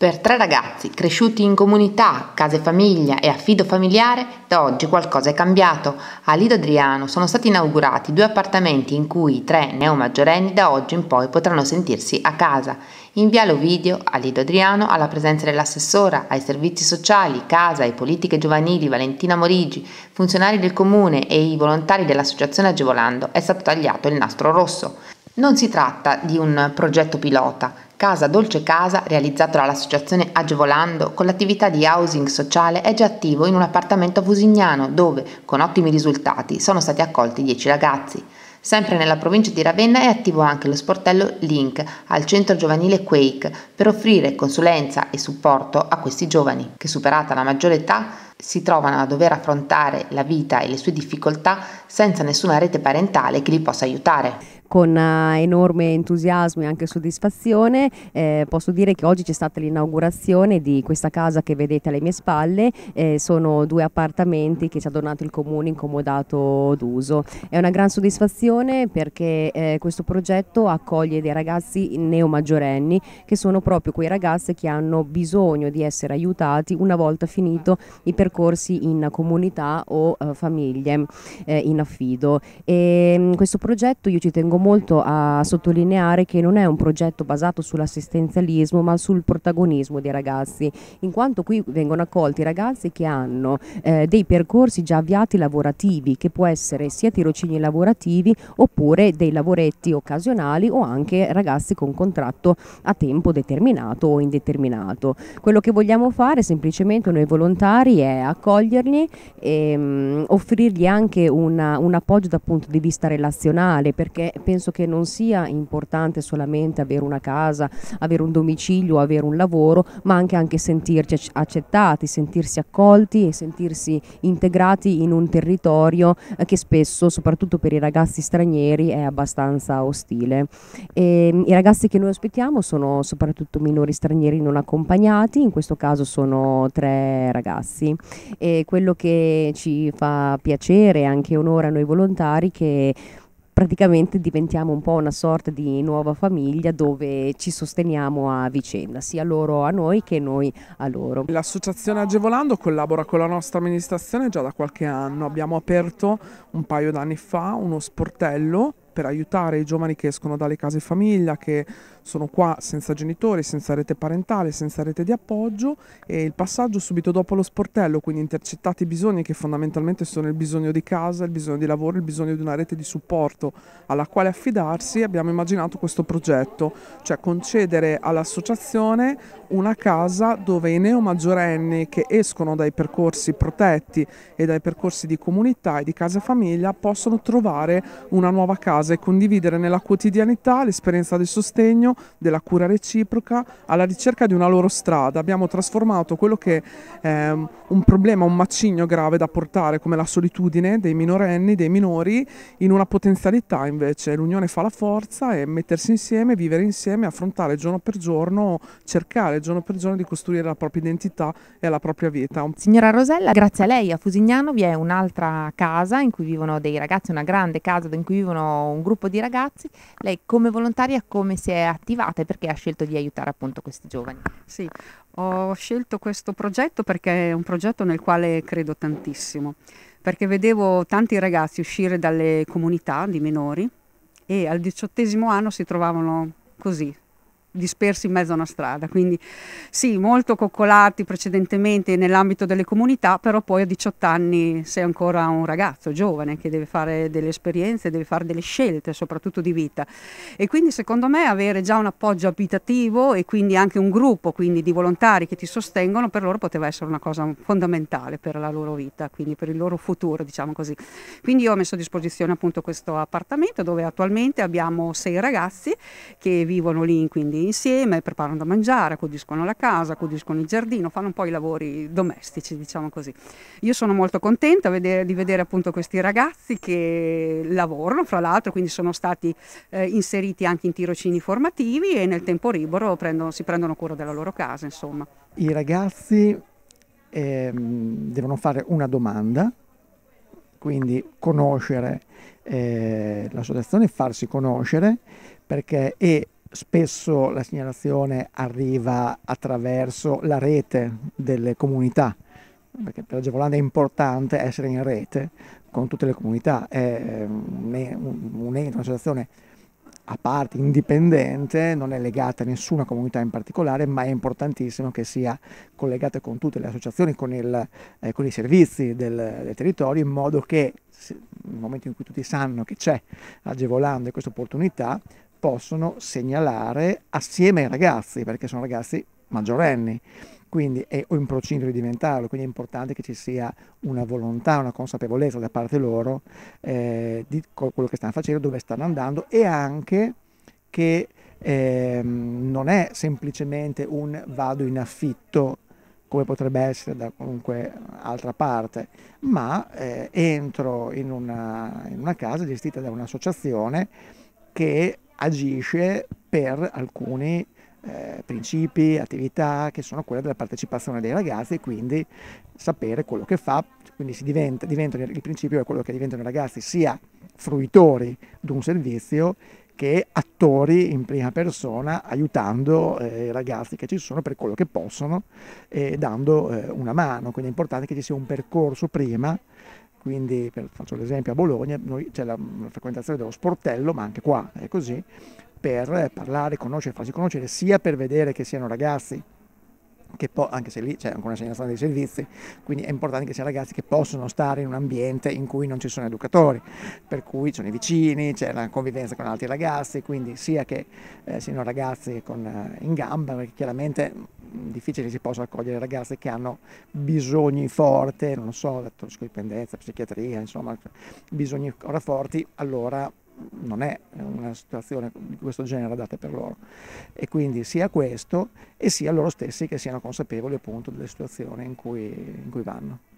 Per tre ragazzi cresciuti in comunità, case famiglia e affido familiare, da oggi qualcosa è cambiato. A Lido Adriano sono stati inaugurati due appartamenti in cui i tre neomaggiorenni da oggi in poi potranno sentirsi a casa. In via Ovidio, a Lido Adriano, alla presenza dell'assessora ai servizi sociali, casa e politiche giovanili Valentina Morigi, funzionari del comune e i volontari dell'associazione Agevolando, è stato tagliato il nastro rosso. Non si tratta di un progetto pilota, Casa Dolce Casa, realizzato dall'associazione Agevolando, con l'attività di housing sociale è già attivo in un appartamento a Fusignano dove, con ottimi risultati, sono stati accolti 10 ragazzi. Sempre nella provincia di Ravenna è attivo anche lo sportello Link al centro giovanile Quake per offrire consulenza e supporto a questi giovani che, superata la maggiore età, si trovano a dover affrontare la vita e le sue difficoltà senza nessuna rete parentale che li possa aiutare con eh, enorme entusiasmo e anche soddisfazione. Eh, posso dire che oggi c'è stata l'inaugurazione di questa casa che vedete alle mie spalle, eh, sono due appartamenti che ci ha donato il comune incomodato d'uso. È una gran soddisfazione perché eh, questo progetto accoglie dei ragazzi neomaggiorenni che sono proprio quei ragazzi che hanno bisogno di essere aiutati una volta finito i percorsi percorsi in comunità o eh, famiglie eh, in affido. E, ehm, questo progetto io ci tengo molto a sottolineare che non è un progetto basato sull'assistenzialismo ma sul protagonismo dei ragazzi, in quanto qui vengono accolti ragazzi che hanno eh, dei percorsi già avviati lavorativi, che può essere sia tirocini lavorativi oppure dei lavoretti occasionali o anche ragazzi con contratto a tempo determinato o indeterminato. Quello che vogliamo fare semplicemente noi volontari è accoglierli e ehm, mh, offrirgli anche una, un appoggio dal punto di vista relazionale perché penso che non sia importante solamente avere una casa, avere un domicilio, avere un lavoro, ma anche, anche sentirci accettati, sentirsi accolti e sentirsi integrati in un territorio eh, che spesso, soprattutto per i ragazzi stranieri, è abbastanza ostile. E, ehm, I ragazzi che noi ospitiamo sono soprattutto minori stranieri non accompagnati, in questo caso sono tre ragazzi e quello che ci fa piacere e anche onore a noi volontari che praticamente diventiamo un po' una sorta di nuova famiglia dove ci sosteniamo a vicenda, sia loro a noi che noi a loro. L'associazione Agevolando collabora con la nostra amministrazione già da qualche anno, abbiamo aperto un paio d'anni fa uno sportello per aiutare i giovani che escono dalle case famiglia, che sono qua senza genitori, senza rete parentale, senza rete di appoggio e il passaggio subito dopo lo sportello, quindi intercettati i bisogni che fondamentalmente sono il bisogno di casa, il bisogno di lavoro, il bisogno di una rete di supporto alla quale affidarsi, abbiamo immaginato questo progetto, cioè concedere all'associazione una casa dove i neomaggiorenni che escono dai percorsi protetti e dai percorsi di comunità e di casa famiglia possono trovare una nuova casa base è condividere nella quotidianità l'esperienza del sostegno, della cura reciproca, alla ricerca di una loro strada. Abbiamo trasformato quello che è ehm, un problema, un macigno grave da portare come la solitudine dei minorenni, dei minori, in una potenzialità invece. L'unione fa la forza e mettersi insieme, vivere insieme, affrontare giorno per giorno, cercare giorno per giorno di costruire la propria identità e la propria vita. Signora Rosella, grazie a lei a Fusignano vi è un'altra casa in cui vivono dei ragazzi, una grande casa in cui vivono un gruppo di ragazzi. Lei come volontaria come si è attivata e perché ha scelto di aiutare appunto questi giovani? Sì, ho scelto questo progetto perché è un progetto nel quale credo tantissimo, perché vedevo tanti ragazzi uscire dalle comunità di minori e al diciottesimo anno si trovavano così, dispersi in mezzo a una strada, quindi sì, molto coccolati precedentemente nell'ambito delle comunità, però poi a 18 anni sei ancora un ragazzo giovane che deve fare delle esperienze, deve fare delle scelte soprattutto di vita e quindi secondo me avere già un appoggio abitativo e quindi anche un gruppo quindi, di volontari che ti sostengono per loro poteva essere una cosa fondamentale per la loro vita, quindi per il loro futuro, diciamo così. Quindi io ho messo a disposizione appunto questo appartamento dove attualmente abbiamo sei ragazzi che vivono lì, quindi insieme, preparano da mangiare, accudiscono la casa, accudiscono il giardino, fanno un po' i lavori domestici, diciamo così. Io sono molto contenta vedere, di vedere appunto questi ragazzi che lavorano, fra l'altro, quindi sono stati eh, inseriti anche in tirocini formativi e nel tempo libero prendono, si prendono cura della loro casa, insomma. I ragazzi eh, devono fare una domanda, quindi conoscere eh, l'associazione, farsi conoscere perché, è spesso la segnalazione arriva attraverso la rete delle comunità, perché per l'agevolante è importante essere in rete con tutte le comunità, è un ente, un'associazione a parte, indipendente, non è legata a nessuna comunità in particolare, ma è importantissimo che sia collegata con tutte le associazioni, con, il, eh, con i servizi del, del, territorio, in modo che nel momento in cui tutti sanno che c'è agevolando questa opportunità, possono segnalare assieme ai ragazzi, perché sono ragazzi maggiorenni, quindi è o in procinto di diventarlo, quindi è importante che ci sia una volontà, una consapevolezza da parte loro eh, di quello che stanno facendo, dove stanno andando e anche che eh, non è semplicemente un vado in affitto come potrebbe essere da qualunque altra parte, ma eh, entro in una, in una casa gestita da un'associazione che agisce per alcuni eh, principi, attività che sono quella della partecipazione dei ragazzi e quindi sapere quello che fa, quindi diventa, diventa, il principio è quello che diventano i ragazzi sia fruitori di un servizio che attori in prima persona aiutando eh, i ragazzi che ci sono per quello che possono e dando eh, una mano, quindi è importante che ci sia un percorso prima quindi, per, faccio l'esempio, a Bologna c'è la, la, frequentazione dello sportello, ma anche qua è così, per parlare, conoscere, farsi conoscere, sia per vedere che siano ragazzi che po- anche se lì c'è ancora una segnalazione dei servizi, quindi è importante che siano ragazzi che possono stare in un ambiente in cui non ci sono educatori, per cui sono i vicini, c'è la convivenza con altri ragazzi, quindi sia che eh, siano ragazzi con, eh, in gamba, perché chiaramente mh, mm, difficile si possa accogliere ragazzi che hanno bisogni forti, non so, la tossicodipendenza, psichiatria, insomma, bisogni ora forti, allora non è una situazione di questo genere adatta per loro. E quindi sia questo e sia loro stessi che siano consapevoli appunto delle situazioni in cui, in cui vanno.